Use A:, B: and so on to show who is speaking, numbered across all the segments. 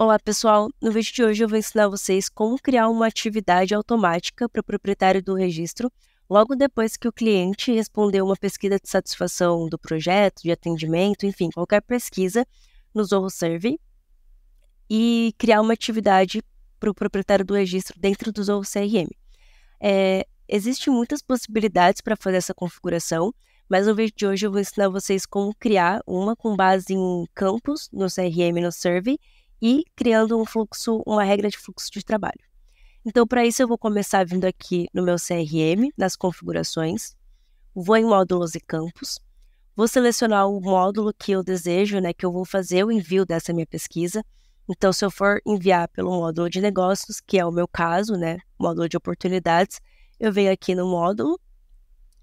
A: Olá pessoal, no vídeo de hoje eu vou ensinar vocês como criar uma atividade automática para o proprietário do registro logo depois que o cliente respondeu uma pesquisa de satisfação do projeto, de atendimento, enfim, qualquer pesquisa no Zorro Survey e criar uma atividade para o proprietário do registro dentro do Zorro CRM. É, Existem muitas possibilidades para fazer essa configuração, mas no vídeo de hoje eu vou ensinar vocês como criar uma com base em campos no CRM no Survey e criando um fluxo, uma regra de fluxo de trabalho. Então, para isso, eu vou começar vindo aqui no meu CRM, nas configurações, vou em módulos e campos, vou selecionar o módulo que eu desejo, né, que eu vou fazer o envio dessa minha pesquisa. Então, se eu for enviar pelo módulo de negócios, que é o meu caso, né, módulo de oportunidades, eu venho aqui no módulo,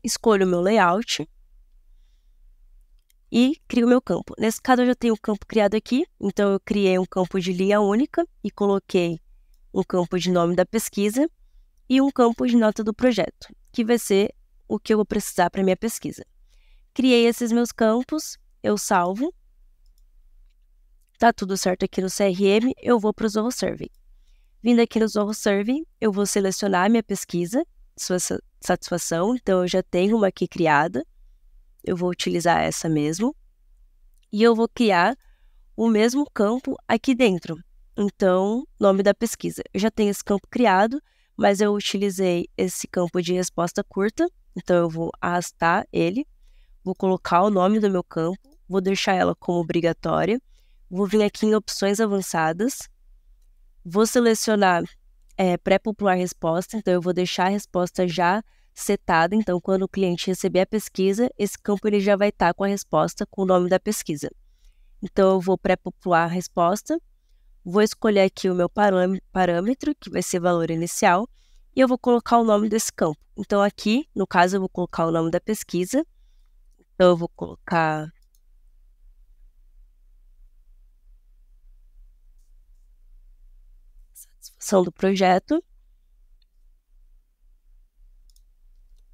A: escolho o meu layout, e crio meu campo. Nesse caso, eu já tenho o um campo criado aqui, então eu criei um campo de linha única e coloquei um campo de nome da pesquisa e um campo de nota do projeto, que vai ser o que eu vou precisar para minha pesquisa. Criei esses meus campos, eu salvo. Tá tudo certo aqui no CRM, eu vou para o Zoho Survey. Vindo aqui no Zoho Survey, eu vou selecionar minha pesquisa, sua satisfação, então eu já tenho uma aqui criada eu vou utilizar essa mesmo. E eu vou criar o mesmo campo aqui dentro. Então, nome da pesquisa. Eu já tenho esse campo criado, mas eu utilizei esse campo de resposta curta. Então, eu vou arrastar ele, vou colocar o nome do meu campo, vou deixar ela como obrigatória, vou vir aqui em opções avançadas, vou selecionar é, pré-popular resposta, então eu vou deixar a resposta já setado. então quando o cliente receber a pesquisa, esse campo ele já vai estar tá com a resposta com o nome da pesquisa. Então eu vou pré-popular a resposta, vou escolher aqui o meu parâmetro, que vai ser valor inicial, e eu vou colocar o nome desse campo. Então aqui, no caso, eu vou colocar o nome da pesquisa. Então eu vou colocar satisfação do projeto.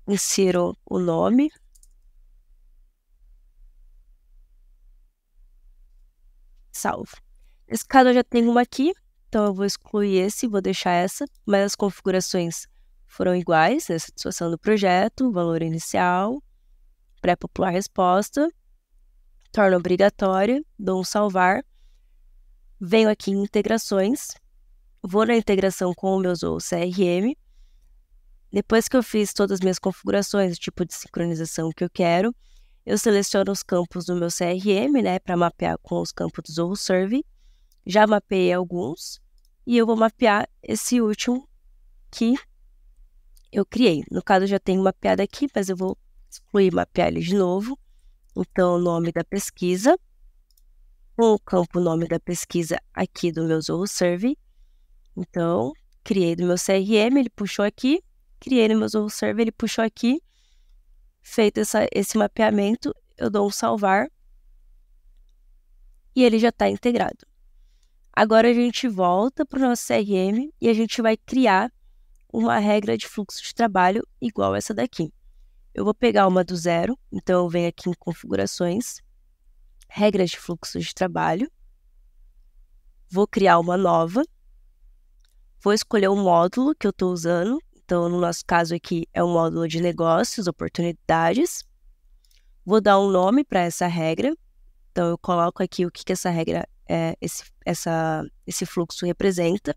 A: insiro o nome. Salvo. Esse caso eu já tenho uma aqui, então eu vou excluir esse, e vou deixar essa, mas as configurações foram iguais, né? satisfação do projeto, valor inicial, pré-popular resposta, torna obrigatória, dou um salvar, venho aqui em integrações, vou na integração com o meu Zoho CRM, depois que eu fiz todas as minhas configurações, o tipo de sincronização que eu quero, eu seleciono os campos do meu CRM, né, para mapear com os campos do Zoho Serve. Já mapeei alguns e eu vou mapear esse último que eu criei. No caso, eu já tenho mapeado aqui, mas eu vou excluir mapear ele de novo. Então, o nome da pesquisa, o campo nome da pesquisa aqui do meu Zoho Serve. Então, criei do meu CRM, ele puxou aqui, criei no meu Zoom Server, ele puxou aqui, feito essa, esse mapeamento, eu dou um salvar e ele já está integrado. Agora a gente volta para o nosso CRM e a gente vai criar uma regra de fluxo de trabalho igual essa daqui. Eu vou pegar uma do zero, então eu venho aqui em configurações, regras de fluxo de trabalho, vou criar uma nova, vou escolher o módulo que eu estou usando, então, no nosso caso aqui, é o módulo de negócios, oportunidades. Vou dar um nome para essa regra. Então, eu coloco aqui o que, que essa regra, é, esse, essa, esse fluxo representa.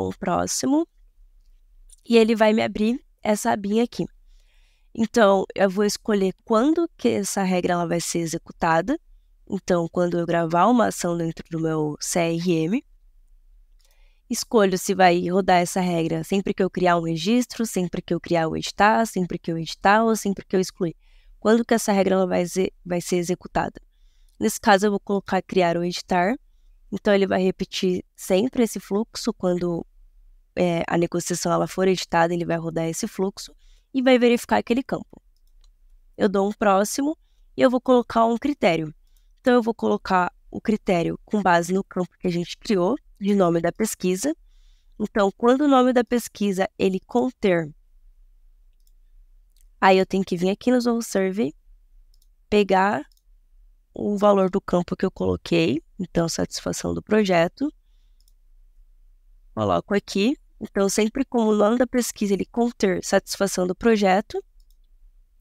A: bom próximo. E ele vai me abrir essa abinha aqui. Então, eu vou escolher quando que essa regra ela vai ser executada. Então, quando eu gravar uma ação dentro do meu CRM, escolho se vai rodar essa regra sempre que eu criar um registro, sempre que eu criar o editar, sempre que eu editar ou sempre que eu excluir. Quando que essa regra ela vai, vai ser executada? Nesse caso, eu vou colocar criar ou editar. Então ele vai repetir sempre esse fluxo quando é, a negociação ela for editada, ele vai rodar esse fluxo e vai verificar aquele campo. Eu dou um próximo e eu vou colocar um critério. Então eu vou colocar o critério com base no campo que a gente criou de nome da pesquisa. Então, quando o nome da pesquisa ele conter, aí eu tenho que vir aqui no Zoho Survey, pegar o valor do campo que eu coloquei, então satisfação do projeto. Coloco aqui. Então, sempre como o nome da pesquisa ele conter satisfação do projeto,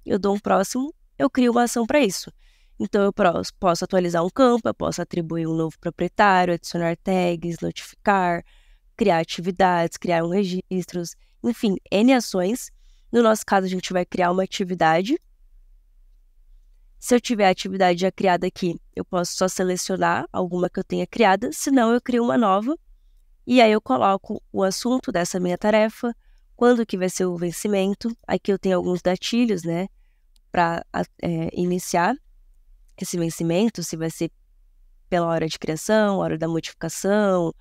A: eu dou um próximo, eu crio uma ação para isso. Então, eu posso atualizar um campo, eu posso atribuir um novo proprietário, adicionar tags, notificar, criar atividades, criar um registros, enfim, N ações. No nosso caso, a gente vai criar uma atividade se eu tiver a atividade já criada aqui, eu posso só selecionar alguma que eu tenha criada, senão eu crio uma nova e aí eu coloco o assunto dessa minha tarefa, quando que vai ser o vencimento. Aqui eu tenho alguns gatilhos, né, para é, iniciar esse vencimento, se vai ser pela hora de criação, hora da modificação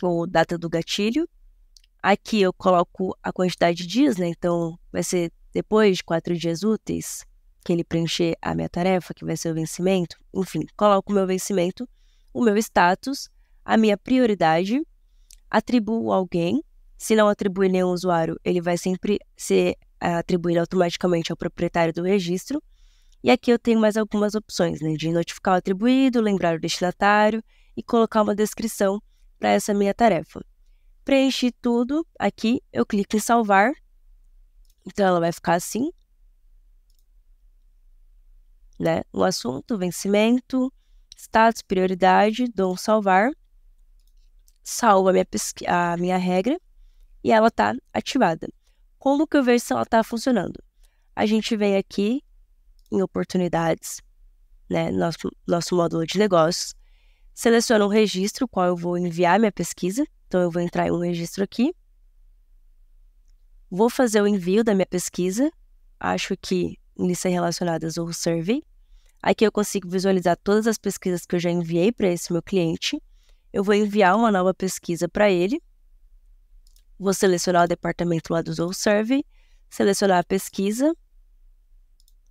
A: ou data do gatilho. Aqui eu coloco a quantidade de dias, né? Então vai ser depois de quatro dias úteis, que ele preencher a minha tarefa, que vai ser o vencimento. Enfim, coloco o meu vencimento, o meu status, a minha prioridade, atribuo alguém. Se não atribuir nenhum usuário, ele vai sempre ser eh, atribuído automaticamente ao proprietário do registro. E aqui eu tenho mais algumas opções, né? De notificar o atribuído, lembrar o destinatário e colocar uma descrição para essa minha tarefa. Preenchi tudo aqui, eu clico em salvar. Então ela vai ficar assim né? O assunto, vencimento, status, prioridade, dom salvar. Salvo a minha, a minha regra e ela está ativada. Como que eu vejo se ela está funcionando? A gente vem aqui em oportunidades, né? Nosso, nosso módulo de negócios. Seleciona um registro, qual eu vou enviar minha pesquisa. Então, eu vou entrar em um registro aqui. Vou fazer o envio da minha pesquisa. Acho que listas relacionadas ou survey. Aqui eu consigo visualizar todas as pesquisas que eu já enviei para esse meu cliente. Eu vou enviar uma nova pesquisa para ele. Vou selecionar o departamento lá do Zoho Survey, selecionar a pesquisa,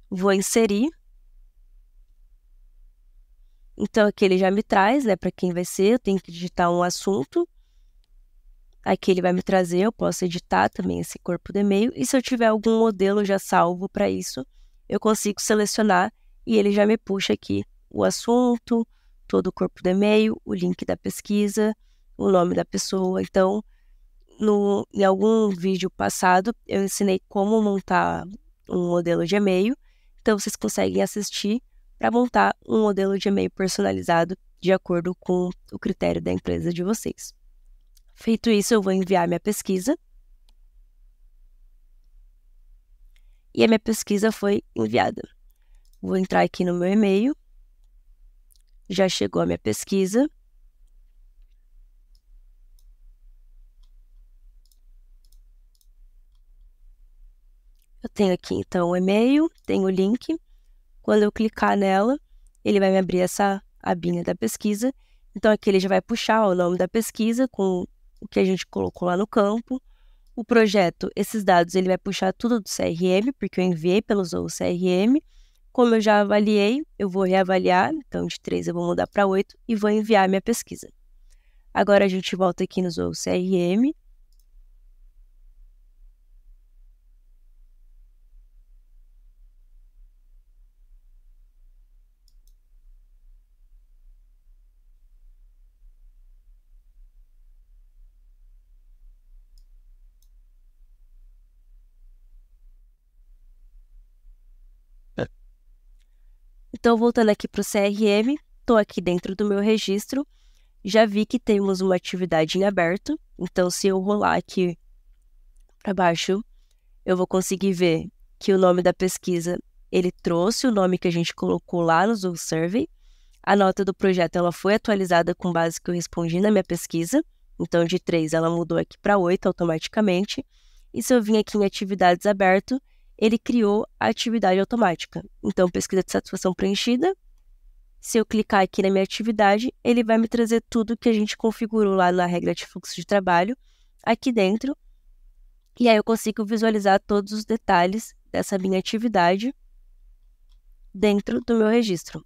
A: vou inserir. Então aqui ele já me traz, né, para quem vai ser, eu tenho que digitar um assunto Aqui ele vai me trazer, eu posso editar também esse corpo de e-mail. E se eu tiver algum modelo já salvo para isso, eu consigo selecionar e ele já me puxa aqui o assunto, todo o corpo de e-mail, o link da pesquisa, o nome da pessoa. Então, no, em algum vídeo passado, eu ensinei como montar um modelo de e-mail. Então, vocês conseguem assistir para montar um modelo de e-mail personalizado de acordo com o critério da empresa de vocês. Feito isso, eu vou enviar minha pesquisa. E a minha pesquisa foi enviada. Vou entrar aqui no meu e-mail. Já chegou a minha pesquisa. Eu tenho aqui então o e-mail, tenho o link. Quando eu clicar nela, ele vai me abrir essa abinha da pesquisa. Então aqui ele já vai puxar o nome da pesquisa com o que a gente colocou lá no campo. O projeto, esses dados, ele vai puxar tudo do CRM, porque eu enviei pelo Zoho CRM. Como eu já avaliei, eu vou reavaliar, então de 3 eu vou mudar para 8 e vou enviar minha pesquisa. Agora a gente volta aqui no Zoho CRM Então, voltando aqui para o CRM, estou aqui dentro do meu registro, já vi que temos uma atividade em aberto, então se eu rolar aqui para baixo, eu vou conseguir ver que o nome da pesquisa, ele trouxe o nome que a gente colocou lá no Zoom Survey, a nota do projeto ela foi atualizada com base que eu respondi na minha pesquisa, então de 3 ela mudou aqui para 8 automaticamente, e se eu vim aqui em atividades aberto, ele criou a atividade automática. Então, pesquisa de satisfação preenchida. Se eu clicar aqui na minha atividade, ele vai me trazer tudo que a gente configurou lá na regra de fluxo de trabalho, aqui dentro. E aí eu consigo visualizar todos os detalhes dessa minha atividade dentro do meu registro,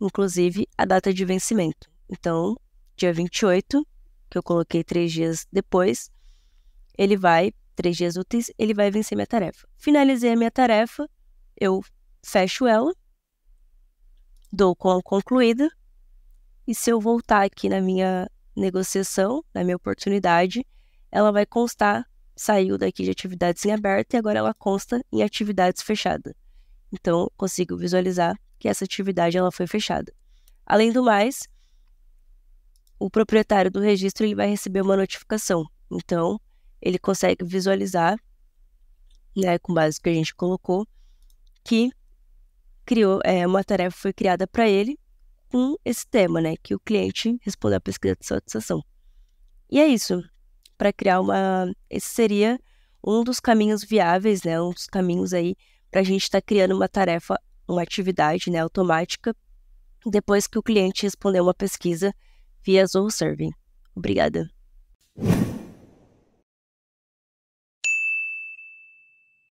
A: inclusive a data de vencimento. Então, dia 28, que eu coloquei três dias depois, ele vai três dias úteis, ele vai vencer minha tarefa. Finalizei a minha tarefa, eu fecho ela, dou como concluída, e se eu voltar aqui na minha negociação, na minha oportunidade, ela vai constar, saiu daqui de atividades em aberto e agora ela consta em atividades fechada. Então, consigo visualizar que essa atividade ela foi fechada. Além do mais, o proprietário do registro ele vai receber uma notificação. Então, ele consegue visualizar, né, com base no que a gente colocou, que criou é, uma tarefa foi criada para ele com esse tema, né, que o cliente respondeu a pesquisa de satisfação. E é isso. Para criar uma, esse seria um dos caminhos viáveis, né, um dos caminhos aí para a gente estar tá criando uma tarefa, uma atividade, né, automática depois que o cliente respondeu uma pesquisa via Zoho Serving. Obrigada.